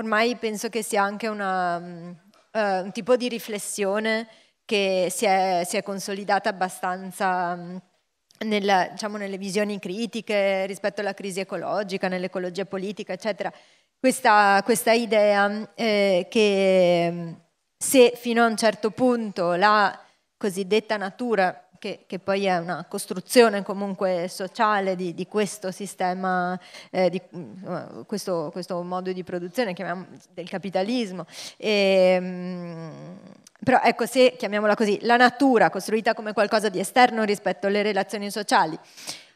ormai penso che sia anche una, um, uh, un tipo di riflessione che si è, si è consolidata abbastanza um, mm, nella, diciamo, nelle visioni critiche rispetto alla crisi ecologica, nell'ecologia politica, eccetera. Questa, questa idea eh, che mm, se fino a un certo punto la cosiddetta natura che, che, poi è una costruzione comunque sociale di, di questo sistema, eh, di questo, questo, modo di produzione del capitalismo. E, ehm, però ecco, se chiamiamola così, la natura costruita come qualcosa di esterno rispetto alle relazioni sociali,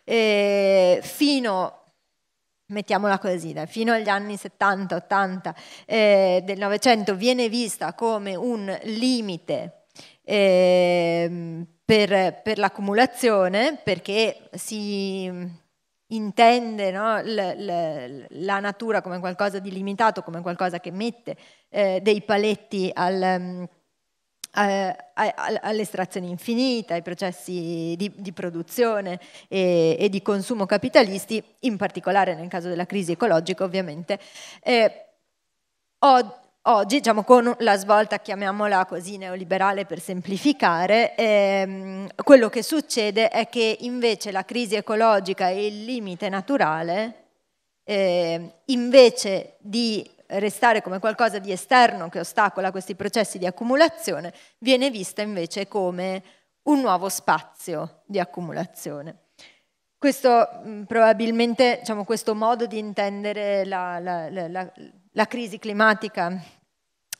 eh, fino mettiamola così, dai, fino agli anni 70-80 eh, del Novecento viene vista come un limite eh, per, per l'accumulazione, perché si mm, intende no, l, l, la natura come qualcosa di limitato, come qualcosa che mette eh, dei paletti al... Um, all'estrazione infinita, ai processi di, di produzione e, e, di consumo capitalisti, in particolare nel caso della crisi ecologica ovviamente. Eh, Oggi, diciamo, con la svolta, chiamiamola così neoliberale per semplificare, ehm, quello che succede è che invece la crisi ecologica e il limite naturale, eh, invece di restare come qualcosa di esterno che ostacola questi processi di accumulazione, viene vista invece come un nuovo spazio di accumulazione. Questo probabilmente, diciamo, questo modo di intendere la, la, la, la la crisi climatica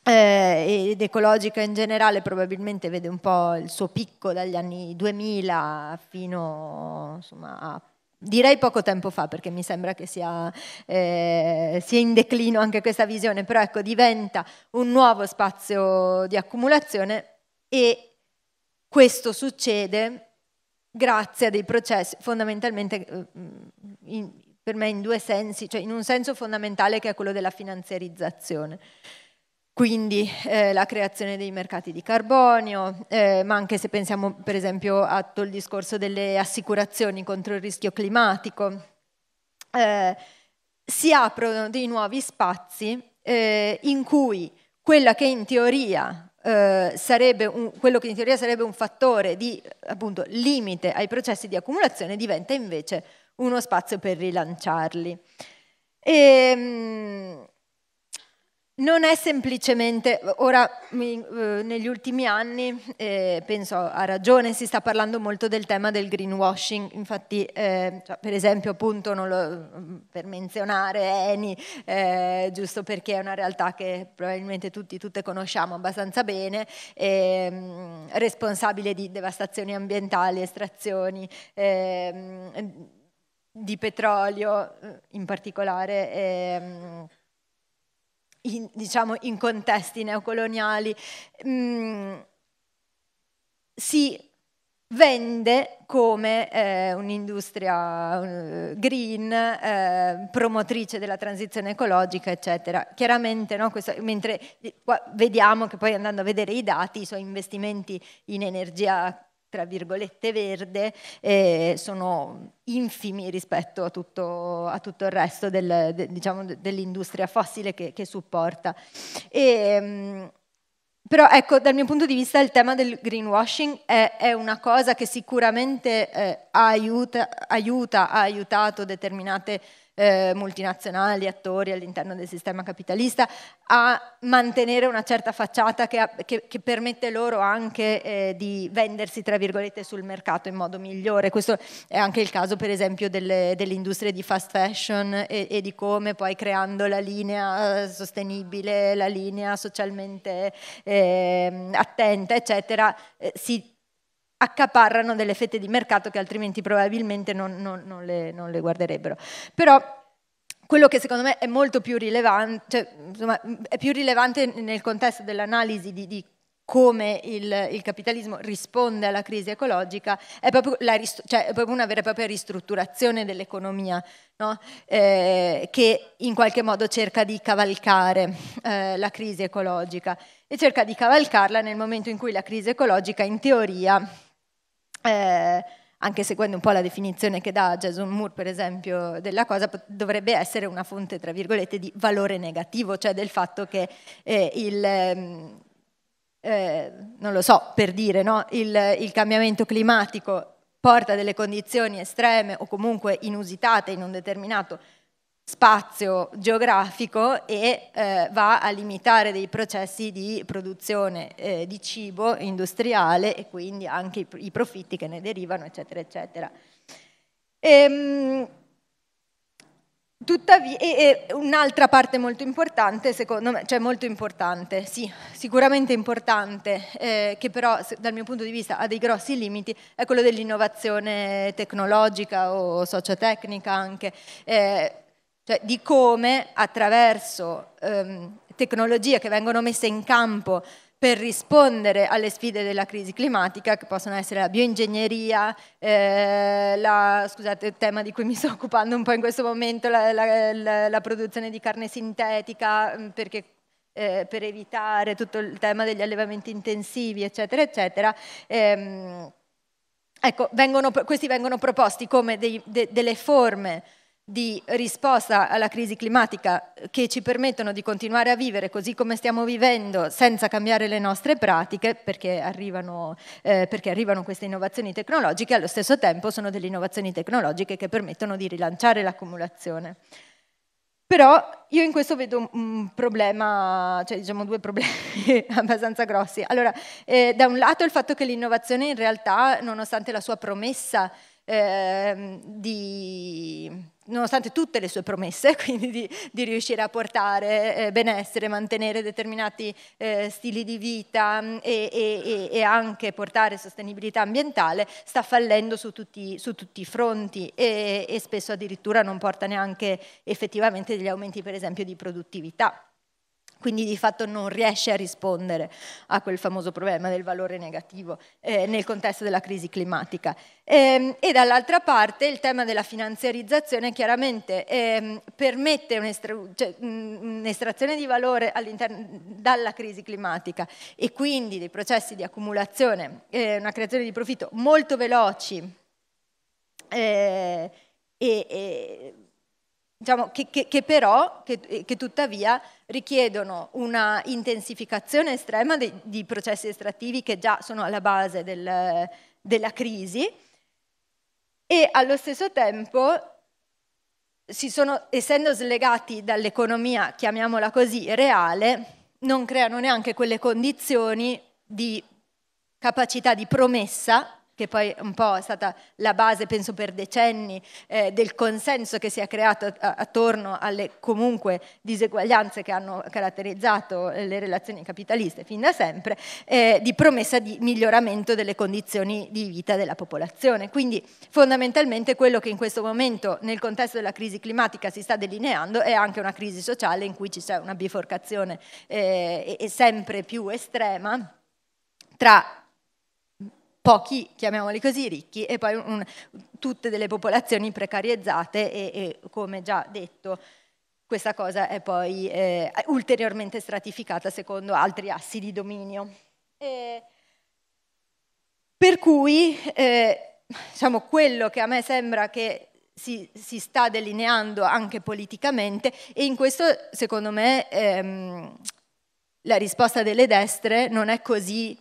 eh, ed ecologica in generale probabilmente vede un po' il suo picco dagli anni 2000 fino insomma, a direi poco tempo fa perché mi sembra che sia, eh, sia, in declino anche questa visione, però ecco diventa un nuovo spazio di accumulazione e questo succede grazie a dei processi fondamentalmente eh, in, per me in due sensi, cioè in un senso fondamentale che è quello della finanziarizzazione. Quindi eh, la creazione dei mercati di carbonio, eh, ma anche se pensiamo per esempio a tutto il discorso delle assicurazioni contro il rischio climatico, eh, si aprono dei nuovi spazi eh, in cui quella che in teoria eh, sarebbe un, quello che in teoria sarebbe un fattore di appunto, limite ai processi di accumulazione diventa invece un uno spazio per rilanciarli. E, ehm, non è semplicemente, ora eh, negli ultimi anni, eh, penso a ragione, si sta parlando molto del tema del greenwashing, infatti eh, cioè, per esempio appunto lo, per menzionare Eni, eh, giusto perché è una realtà che probabilmente tutti, tutte conosciamo abbastanza bene, ehm, responsabile di devastazioni ambientali, estrazioni ehm, di petrolio eh, in particolare, ehm, in, diciamo in contesti neocoloniali, mh, mm, si vende come eh, un'industria eh, green, eh, promotrice della transizione ecologica, eccetera. Chiaramente, no, questo, mentre vediamo che poi andando a vedere i dati, i suoi investimenti in energia tra virgolette verde eh, sono infimi rispetto a tutto, a tutto il resto del, de, diciamo, dell'industria fossile che, che supporta. E, ehm, però ecco, dal mio punto di vista il tema del greenwashing è, è una cosa che sicuramente eh, aiuta, aiuta, ha aiutato determinate eh, multinazionali, attori all'interno del sistema capitalista, a mantenere una certa facciata che, ha, che, che permette loro anche eh, di vendersi, tra virgolette, sul mercato in modo migliore. Questo è anche il caso, per esempio, delle, delle industrie di fast fashion e, e, di come poi creando la linea sostenibile, la linea socialmente eh, attenta, eccetera, eh, si accaparrano delle fette di mercato che altrimenti probabilmente non, non, non, le, non le guarderebbero. Però quello che secondo me è molto più rilevante, cioè, insomma, è più rilevante nel contesto dell'analisi di, di come il, il, capitalismo risponde alla crisi ecologica, è proprio, la, cioè, è proprio una vera e propria ristrutturazione dell'economia, no? eh, che in qualche modo cerca di cavalcare eh, la crisi ecologica e cerca di cavalcarla nel momento in cui la crisi ecologica in teoria eh, anche seguendo un po' la definizione che dà Jason Moore, per esempio, della cosa, dovrebbe essere una fonte, tra virgolette, di valore negativo, cioè del fatto che eh, il... Ehm, eh, non lo so, per dire, no? il, il cambiamento climatico porta delle condizioni estreme o comunque inusitate in un determinato spazio geografico e eh, va a limitare dei processi di produzione eh, di cibo industriale e quindi anche i, i, profitti che ne derivano, eccetera, eccetera. Ehm, Tuttavia, e, e un'altra parte molto importante, secondo me, cioè molto importante, sì, sicuramente importante, eh, che però dal mio punto di vista ha dei grossi limiti, è quello dell'innovazione tecnologica o sociotecnica anche. Eh, cioè di come attraverso ehm, tecnologie che vengono messe in campo per rispondere alle sfide della crisi climatica, che possono essere la bioingegneria, eh, la, scusate il tema di cui mi sto occupando un po' in questo momento, la, la, la produzione di carne sintetica, mm, perché eh, per evitare tutto il tema degli allevamenti intensivi, eccetera, eccetera. Ehm, ecco, vengono, questi vengono proposti come dei, de, delle forme di risposta alla crisi climatica che ci permettono di continuare a vivere così come stiamo vivendo senza cambiare le nostre pratiche perché arrivano, eh, perché arrivano queste innovazioni tecnologiche allo stesso tempo sono delle innovazioni tecnologiche che permettono di rilanciare l'accumulazione. Però io in questo vedo un problema, cioè diciamo due problemi abbastanza grossi. Allora, eh, da un lato il fatto che l'innovazione in realtà, nonostante la sua promessa eh, di, nonostante tutte le sue promesse, quindi di, di riuscire a portare eh, benessere, mantenere determinati eh, stili di vita mm, e, e, e, anche portare sostenibilità ambientale, sta fallendo su tutti, su tutti i fronti e, e spesso addirittura non porta neanche effettivamente degli aumenti per esempio di produttività quindi di fatto non riesce a rispondere a quel famoso problema del valore negativo eh, nel contesto della crisi climatica. E, ehm, e dall'altra parte il tema della finanziarizzazione chiaramente eh, permette cioè, un'estrazione di valore dalla crisi climatica e quindi dei processi di accumulazione, eh, una creazione di profitto molto veloci. Eh, e, e, diciamo, che, che, che, però, che, eh, tuttavia richiedono una intensificazione estrema di, di, processi estrattivi che già sono alla base del, della crisi e allo stesso tempo sono, essendo slegati dall'economia, chiamiamola così, reale, non creano neanche quelle condizioni di capacità di promessa che poi un po' è stata la base, penso, per decenni eh, del consenso che si è creato attorno alle comunque diseguaglianze che hanno caratterizzato eh, le relazioni capitaliste fin da sempre, eh, di promessa di miglioramento delle condizioni di vita della popolazione. Quindi fondamentalmente quello che in questo momento nel contesto della crisi climatica si sta delineando è anche una crisi sociale in cui ci c'è una biforcazione eh, sempre più estrema tra pochi, chiamiamoli così, ricchi e poi un, tutte delle popolazioni precarizzate e, e, come già detto questa cosa è poi eh, ulteriormente stratificata secondo altri assi di dominio. E per cui eh, diciamo, quello che a me sembra che si, si, sta delineando anche politicamente e in questo secondo me ehm, la risposta delle destre non è così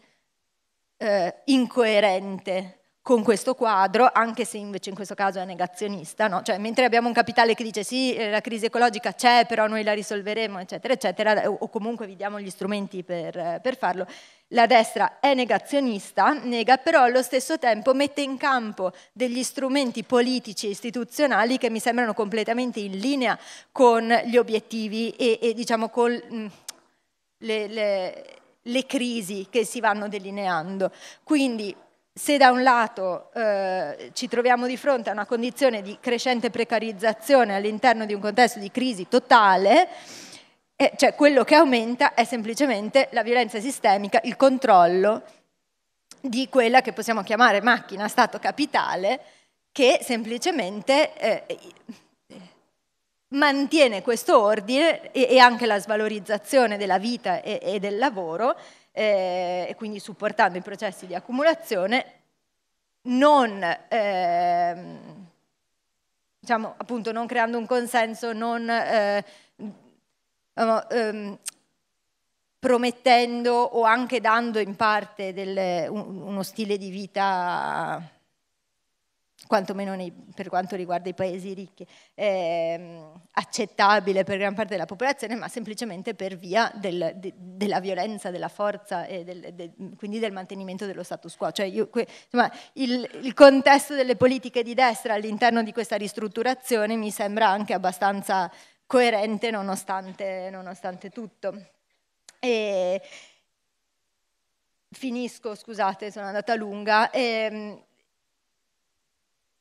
eh, incoerente con questo quadro, anche se invece in questo caso è negazionista, no? cioè, mentre abbiamo un capitale che dice sì, eh, la crisi ecologica c'è, però noi la risolveremo, eccetera, eccetera, eh, o comunque vi diamo gli strumenti per, eh, per farlo, la destra è negazionista, nega, però allo stesso tempo mette in campo degli strumenti politici e istituzionali che mi sembrano completamente in linea con gli obiettivi e, e diciamo con... Mh, mm, le, le le crisi che si vanno delineando. Quindi se da un lato eh, ci troviamo di fronte a una condizione di crescente precarizzazione all'interno di un contesto di crisi totale, eh, cioè quello che aumenta è semplicemente la violenza sistemica, il controllo di quella che possiamo chiamare macchina, Stato capitale, che semplicemente eh, mantiene questo ordine e, e anche la svalorizzazione della vita e, e del lavoro, eh, e quindi supportando i processi di accumulazione, non, eh, diciamo, appunto, non creando un consenso, non eh, diciamo, ehm, promettendo o anche dando in parte delle, un, uno stile di vita quantomeno nei, per quanto riguarda i paesi ricchi, eh, accettabile per gran parte della popolazione, ma semplicemente per via del, de, della violenza, della forza e del, de, quindi del mantenimento dello status quo. Cioè io, que, insomma, il, il, contesto delle politiche di destra all'interno di questa ristrutturazione mi sembra anche abbastanza coerente nonostante, nonostante tutto. E, finisco, scusate, sono andata lunga. E, ehm,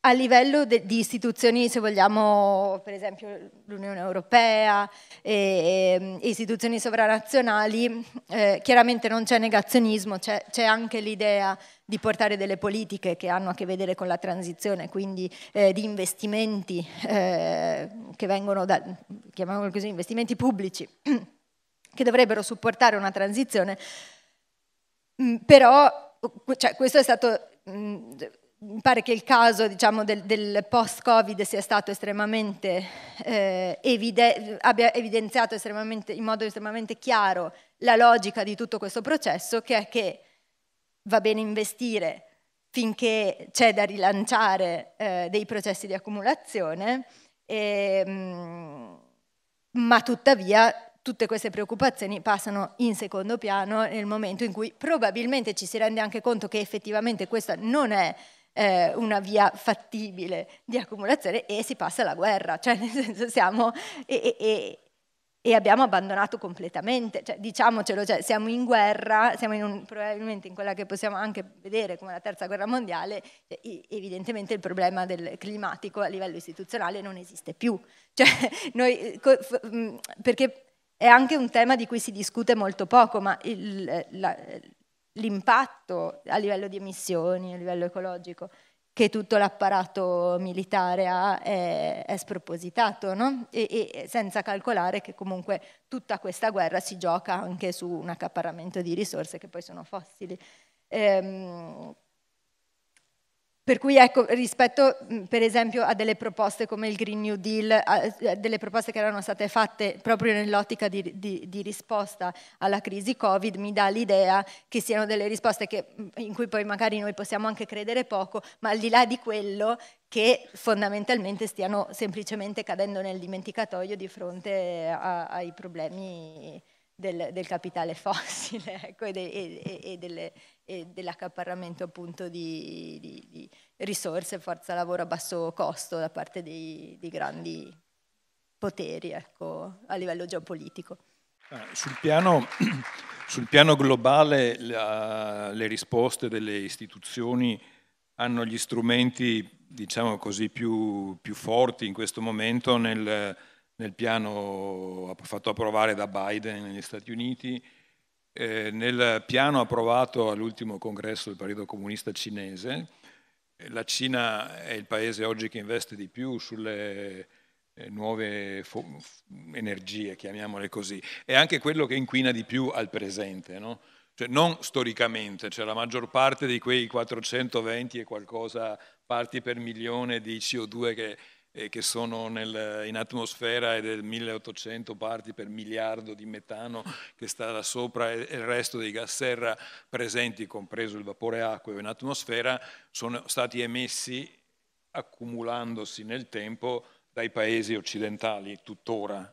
a livello de, di istituzioni, se vogliamo, per esempio l'Unione Europea, e, e ehm, istituzioni sovranazionali, eh, chiaramente non c'è negazionismo, c'è, c'è, anche l'idea di portare delle politiche che hanno a che vedere con la transizione, quindi eh, di investimenti eh, che vengono da, chiamiamoli così, investimenti pubblici, che dovrebbero supportare una transizione, mm, però cioè, questo è stato... Mh, mm, mi pare che il caso diciamo, del, del, post-Covid sia stato estremamente eh, evide- abbia evidenziato estremamente, in modo estremamente chiaro la logica di tutto questo processo, che è che va bene investire finché c'è da rilanciare eh, dei processi di accumulazione, e, ehm, ma tuttavia tutte queste preoccupazioni passano in secondo piano nel momento in cui probabilmente ci si rende anche conto che effettivamente questa non è eh, una via fattibile di accumulazione e si passa alla guerra, cioè nel senso siamo e, e, e abbiamo abbandonato completamente, cioè, diciamocelo, cioè, siamo in guerra, siamo in un, probabilmente in quella che possiamo anche vedere come la terza guerra mondiale, cioè, evidentemente il problema del climatico a livello istituzionale non esiste più, cioè, noi, eh, perché è anche un tema di cui si discute molto poco, ma il, la, l'impatto a livello di emissioni, a livello ecologico, che tutto l'apparato militare ha è, è spropositato, no? e, e, senza calcolare che comunque tutta questa guerra si gioca anche su un accaparramento di risorse che poi sono fossili. Ehm, per cui ecco, rispetto mm, per esempio a delle proposte come il Green New Deal, delle proposte che erano state fatte proprio nell'ottica di, di, di, risposta alla crisi Covid, mi dà l'idea che siano delle risposte che, mm, in cui poi magari noi possiamo anche credere poco, ma al di là di quello che fondamentalmente stiano semplicemente cadendo nel dimenticatoio di fronte a, ai problemi del, del capitale fossile ecco, e, de, e, e delle e dell'accaparramento appunto di, di, di risorse, forza lavoro a basso costo da parte dei, dei grandi poteri ecco, a livello geopolitico. Ah, sul piano, sul piano globale la, le risposte delle istituzioni hanno gli strumenti diciamo così, più, più forti in questo momento nel, nel piano fatto approvare da Biden negli Stati Uniti, eh, nel piano approvato all'ultimo congresso del Partito Comunista Cinese, eh, la Cina è il paese oggi che investe di più sulle eh, nuove energie, chiamiamole così, è anche quello che inquina di più al presente, no? cioè, non storicamente, cioè la maggior parte di quei 420 e qualcosa parti per milione di CO2 che eh, che sono nel, in atmosfera e del 1800 parti per miliardo di metano che sta là sopra e, e il resto dei gas serra presenti, compreso il vapore acqueo in atmosfera, sono stati emessi accumulandosi nel tempo dai paesi occidentali tuttora,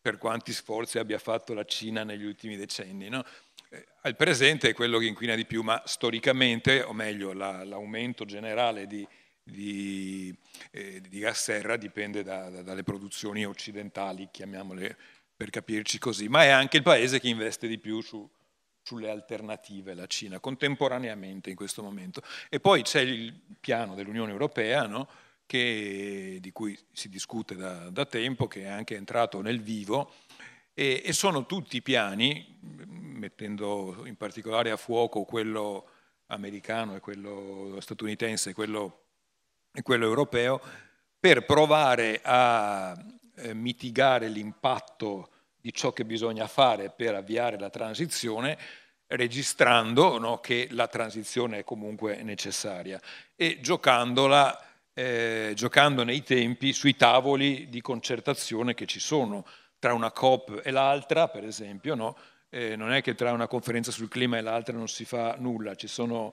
per quanti sforzi abbia fatto la Cina negli ultimi decenni. No? Eh, al presente è quello che inquina di più, ma storicamente, o meglio, la, l'aumento generale di di, eh, di gas serra dipende da, da, dalle produzioni occidentali, chiamiamole per capirci così, ma è anche il paese che investe di più su, sulle alternative la Cina, contemporaneamente in questo momento. E poi c'è il piano dell'Unione Europea, no? che, di cui si discute da, da, tempo, che è anche entrato nel vivo, e, e, sono tutti piani, mettendo in particolare a fuoco quello americano e quello statunitense, quello e quello europeo per provare a eh, mitigare l'impatto di ciò che bisogna fare per avviare la transizione, registrando no, che la transizione è comunque necessaria e giocandola, eh, giocando nei tempi sui tavoli di concertazione che ci sono tra una COP e l'altra, per esempio, no? eh, non è che tra una conferenza sul clima e l'altra non si fa nulla, ci sono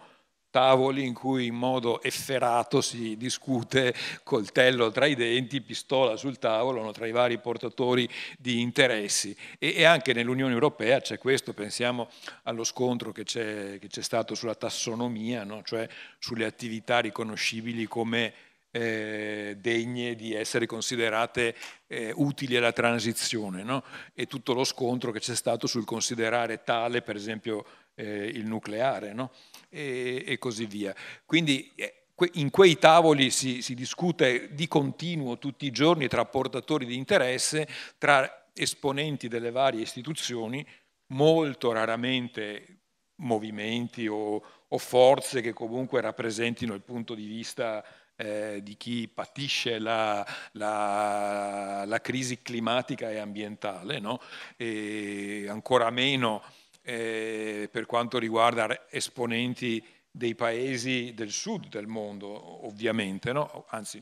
tavoli in cui in modo efferato si discute coltello tra i denti, pistola sul tavolo, no, tra i vari portatori di interessi. E, e, anche nell'Unione Europea c'è questo, pensiamo allo scontro che c'è, che c'è stato sulla tassonomia, no, cioè sulle attività riconoscibili come eh, degne di essere considerate eh, utili alla transizione no? e tutto lo scontro che c'è stato sul considerare tale per esempio eh, il nucleare no? e, e, così via. Quindi eh, in quei tavoli si, si discute di continuo tutti i giorni tra portatori di interesse, tra esponenti delle varie istituzioni, molto raramente movimenti o, o, forze che comunque rappresentino il punto di vista eh, di chi patisce la, la, la crisi climatica e ambientale, no? e ancora meno eh, per quanto riguarda esponenti dei paesi del sud del mondo, ovviamente, no? anzi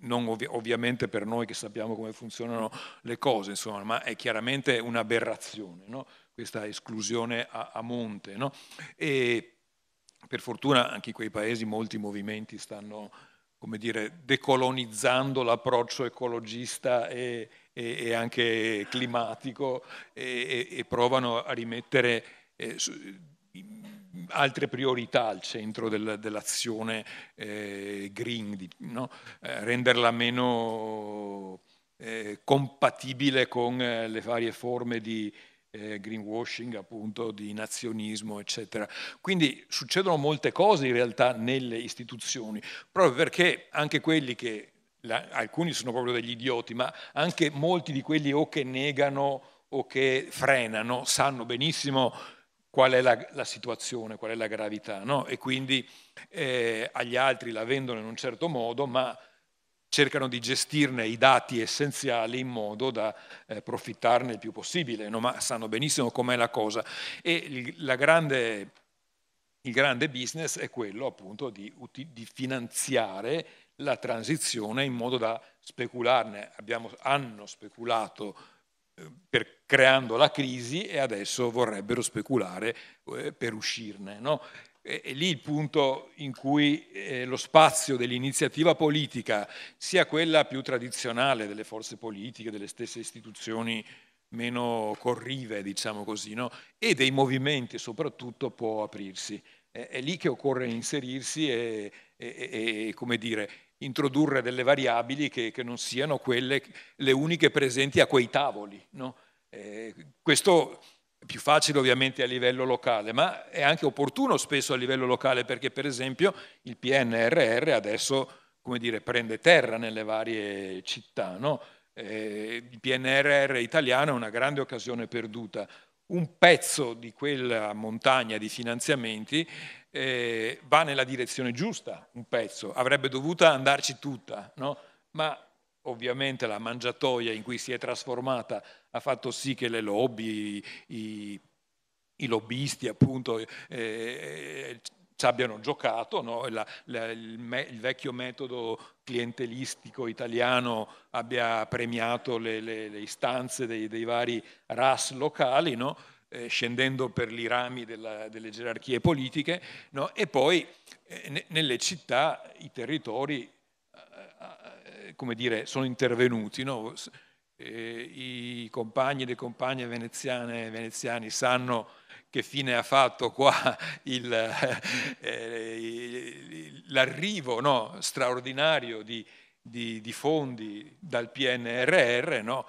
non ovvi- ovviamente per noi che sappiamo come funzionano le cose, insomma, ma è chiaramente un'aberrazione no? questa esclusione a, a monte. No? E per fortuna anche in quei paesi molti movimenti stanno come dire, decolonizzando l'approccio ecologista e, e, e anche climatico e, e, provano a rimettere eh, su, altre priorità al centro del, dell'azione eh, green, no? eh, renderla meno eh, compatibile con eh, le varie forme di, eh, greenwashing appunto di nazionismo eccetera. Quindi succedono molte cose in realtà nelle istituzioni, proprio perché anche quelli che, la, alcuni sono proprio degli idioti, ma anche molti di quelli o che negano o che frenano sanno benissimo qual è la, la situazione, qual è la gravità no? e quindi eh, agli altri la vendono in un certo modo, ma cercano di gestirne i dati essenziali in modo da eh, profittarne il più possibile, no, ma sanno benissimo com'è la cosa. E il, grande, il grande, business è quello appunto di, di, finanziare la transizione in modo da specularne. Abbiamo, hanno speculato eh, per, creando la crisi e adesso vorrebbero speculare eh, per uscirne. No? è lì il punto in cui eh, lo spazio dell'iniziativa politica, sia quella più tradizionale delle forze politiche, delle stesse istituzioni meno corrive, diciamo così, no? e dei movimenti soprattutto può aprirsi. È, è lì che occorre inserirsi e, e, e come dire, introdurre delle variabili che, che, non siano quelle, le uniche presenti a quei tavoli. No? Eh, questo più facile ovviamente a livello locale, ma è anche opportuno spesso a livello locale perché per esempio il PNRR adesso come dire, prende terra nelle varie città. No? Eh, il PNRR italiano è una grande occasione perduta. Un pezzo di quella montagna di finanziamenti eh, va nella direzione giusta, un pezzo, avrebbe dovuto andarci tutta, no? ma ovviamente la mangiatoia in cui si è trasformata ha fatto sì che le lobby, i, i lobbisti appunto eh, eh, ci abbiano giocato, no? la, la, il, me, il, vecchio metodo clientelistico italiano abbia premiato le, le, le istanze dei, dei, vari RAS locali, no? eh, scendendo per i rami della, delle gerarchie politiche, no? e poi eh, nelle città i territori eh, come dire, sono intervenuti. No? Eh, I compagni e le compagne veneziane e veneziani sanno che fine ha fatto qua il, eh, l'arrivo no? straordinario di, di, di, fondi dal PNRR, no?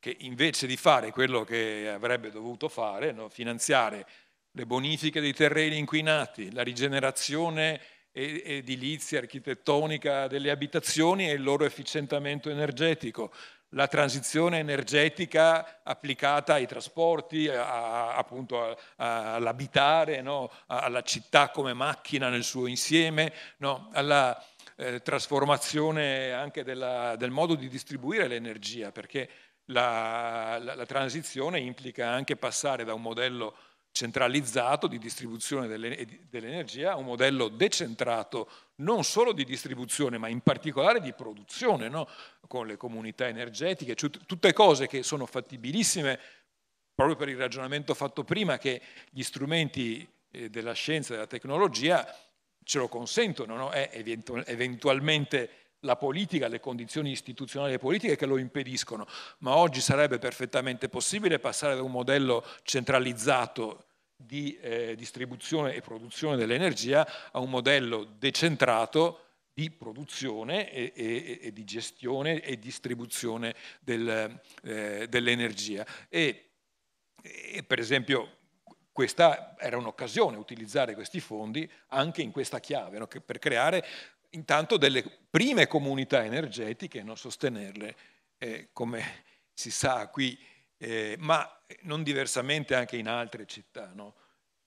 che invece di fare quello che avrebbe dovuto fare, finanziare le bonifiche dei terreni inquinati, la rigenerazione edilizia, architettonica delle abitazioni e il loro efficientamento energetico, la transizione energetica applicata ai trasporti, a, appunto all'abitare, no? alla città come macchina nel suo insieme, no? alla eh, trasformazione anche della, del modo di distribuire l'energia, perché la, la, la transizione implica anche passare da un modello centralizzato di distribuzione dell'energia, un modello decentrato non solo di distribuzione ma in particolare di produzione no? con le comunità energetiche, tutte cose che sono fattibilissime proprio per il ragionamento fatto prima che gli strumenti eh, della scienza e della tecnologia ce lo consentono, no? è eventualmente la politica, le condizioni istituzionali e politiche che lo impediscono, ma oggi sarebbe perfettamente possibile passare da un modello centralizzato di eh, distribuzione e produzione dell'energia a un modello decentrato di produzione e, e, e di gestione e distribuzione del, eh, dell'energia. E, e per esempio questa era un'occasione, utilizzare questi fondi anche in questa chiave, no? per creare intanto delle prime comunità energetiche e non sostenerle, eh, come si sa qui, eh, ma non diversamente anche in altre città. No?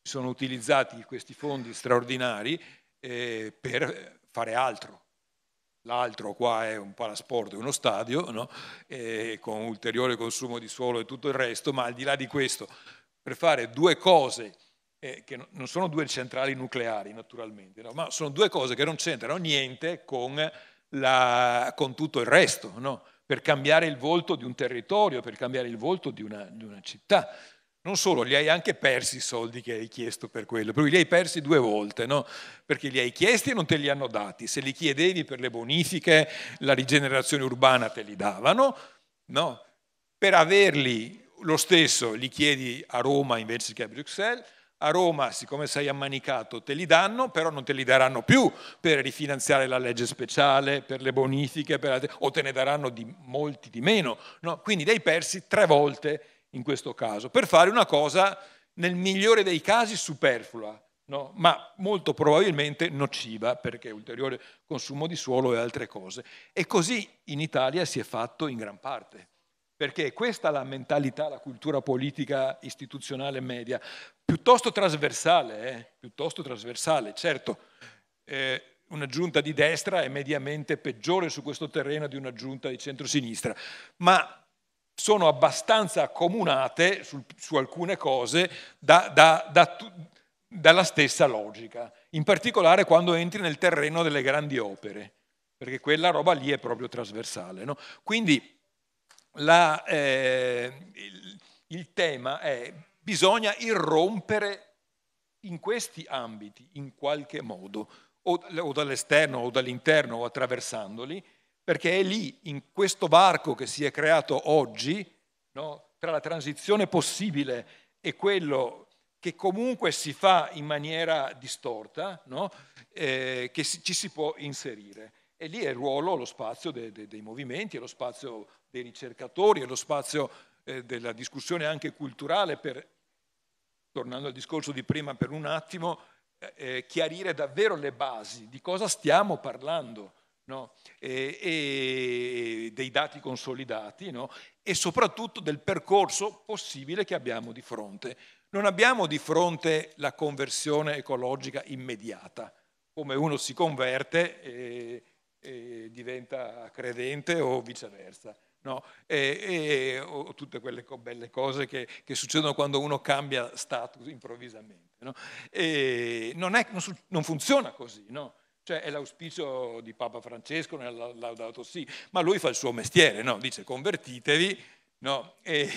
Sono utilizzati questi fondi straordinari eh, per fare altro. L'altro qua è un palasport, uno stadio, no? Eh, con ulteriore consumo di suolo e tutto il resto, ma al di là di questo, per fare due cose eh, che non sono due centrali nucleari naturalmente, no? ma sono due cose che non c'entrano niente con, la, con tutto il resto, no? per cambiare il volto di un territorio, per cambiare il volto di una, di una città. Non solo, li hai anche persi i soldi che hai chiesto per quello, per li hai persi due volte, no? perché li hai chiesti e non te li hanno dati. Se li chiedevi per le bonifiche, la rigenerazione urbana te li davano, no? per averli lo stesso li chiedi a Roma invece che a Bruxelles, a Roma, siccome sei ammanicato, te li danno, però non te li daranno più per rifinanziare la legge speciale, per le bonifiche, per altre, o te ne daranno di molti di meno. No? Quindi li hai persi tre volte in questo caso, per fare una cosa nel migliore dei casi superflua, no? ma molto probabilmente nociva, perché ulteriore consumo di suolo e altre cose. E così in Italia si è fatto in gran parte perché questa è la mentalità, la cultura politica istituzionale media, piuttosto trasversale, eh? piuttosto trasversale, certo. Eh, una giunta di destra è mediamente peggiore su questo terreno di una giunta di centrosinistra, ma sono abbastanza accomunate su, su alcune cose da, da, da, dalla stessa logica, in particolare quando entri nel terreno delle grandi opere, perché quella roba lì è proprio trasversale. No? Quindi la, eh, il, il tema è bisogna irrompere in questi ambiti in qualche modo, o, dall'esterno o dall'interno o attraversandoli, perché è lì, in questo varco che si è creato oggi, no, tra la transizione possibile e quello che comunque si fa in maniera distorta, no, eh, che ci si può inserire. E lì è il ruolo, lo spazio dei, dei, dei movimenti, è lo spazio dei ricercatori, è lo spazio eh, della discussione anche culturale per, tornando al discorso di prima per un attimo, eh, eh, chiarire davvero le basi di cosa stiamo parlando. No? E, e dei dati consolidati no? e soprattutto del percorso possibile che abbiamo di fronte. Non abbiamo di fronte la conversione ecologica immediata, come uno si converte eh, eh, diventa credente o viceversa. No? E, e, o tutte quelle co- belle cose che, che, succedono quando uno cambia status improvvisamente. No? Non, è, non, su- non, funziona così, no? Cioè è l'auspicio di Papa Francesco ne nel Laudato sì, ma lui fa il suo mestiere, no? dice convertitevi, no? e,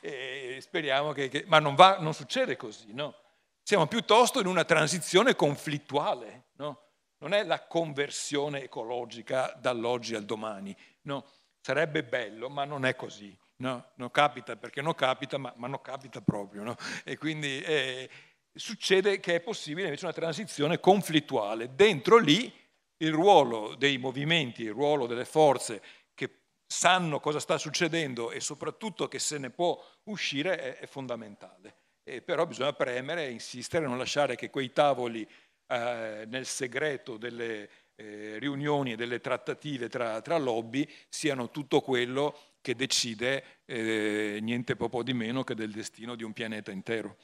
e, speriamo che, che... ma non, va, non, succede così, no? siamo piuttosto in una transizione conflittuale, no? non è la conversione ecologica dall'oggi al domani, no, sarebbe bello, ma non è così, no, non capita perché non capita, ma, ma non capita proprio, no? e quindi eh, succede che è possibile invece una transizione conflittuale, dentro lì il ruolo dei movimenti, il ruolo delle forze che sanno cosa sta succedendo e soprattutto che se ne può uscire è, è fondamentale. E però bisogna premere, insistere, non lasciare che quei tavoli eh, nel segreto delle eh, riunioni e delle trattative tra, tra, lobby siano tutto quello che decide eh, niente po' di meno che del destino di un pianeta intero.